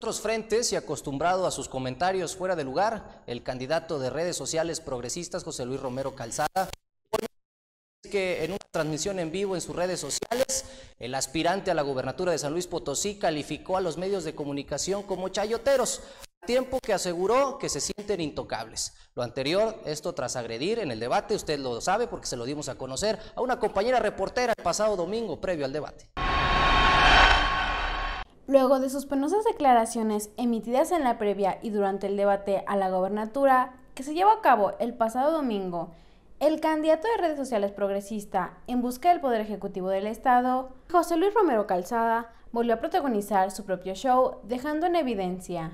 otros frentes y acostumbrado a sus comentarios fuera de lugar, el candidato de redes sociales progresistas José Luis Romero Calzada que en una transmisión en vivo en sus redes sociales, el aspirante a la gobernatura de San Luis Potosí calificó a los medios de comunicación como chayoteros, tiempo que aseguró que se sienten intocables. Lo anterior, esto tras agredir en el debate, usted lo sabe porque se lo dimos a conocer a una compañera reportera el pasado domingo previo al debate. Luego de sus penosas declaraciones emitidas en la previa y durante el debate a la gobernatura que se llevó a cabo el pasado domingo, el candidato de redes sociales progresista en busca del poder ejecutivo del Estado, José Luis Romero Calzada, volvió a protagonizar su propio show dejando en evidencia.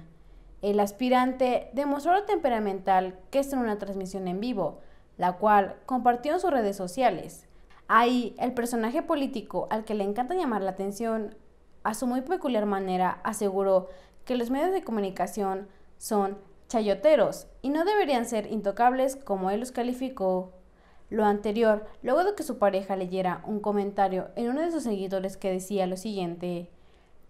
El aspirante demostró lo temperamental que es en una transmisión en vivo, la cual compartió en sus redes sociales. Ahí, el personaje político al que le encanta llamar la atención a su muy peculiar manera, aseguró que los medios de comunicación son chayoteros y no deberían ser intocables como él los calificó. Lo anterior, luego de que su pareja leyera un comentario en uno de sus seguidores que decía lo siguiente,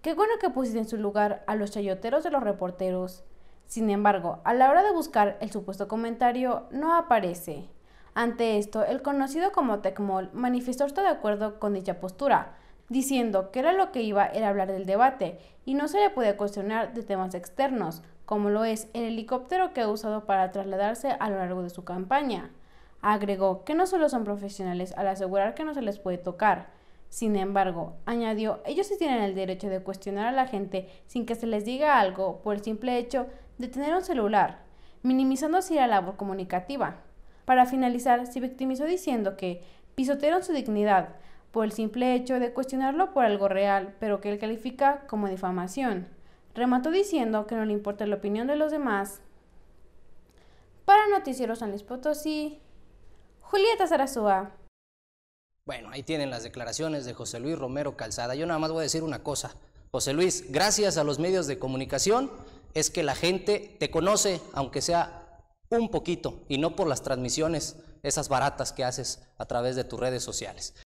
qué bueno que pusiste en su lugar a los chayoteros de los reporteros. Sin embargo, a la hora de buscar el supuesto comentario, no aparece. Ante esto, el conocido como Tecmol manifestó estar de acuerdo con dicha postura, diciendo que era lo que iba era hablar del debate y no se le puede cuestionar de temas externos, como lo es el helicóptero que ha usado para trasladarse a lo largo de su campaña. Agregó que no solo son profesionales al asegurar que no se les puede tocar. Sin embargo, añadió, ellos sí tienen el derecho de cuestionar a la gente sin que se les diga algo por el simple hecho de tener un celular, minimizando así la labor comunicativa. Para finalizar, se victimizó diciendo que pisotearon su dignidad por el simple hecho de cuestionarlo por algo real, pero que él califica como difamación. Remató diciendo que no le importa la opinión de los demás. Para Noticiero San Luis Potosí, Julieta Sarasúa. Bueno, ahí tienen las declaraciones de José Luis Romero Calzada. Yo nada más voy a decir una cosa. José Luis, gracias a los medios de comunicación es que la gente te conoce, aunque sea un poquito, y no por las transmisiones esas baratas que haces a través de tus redes sociales.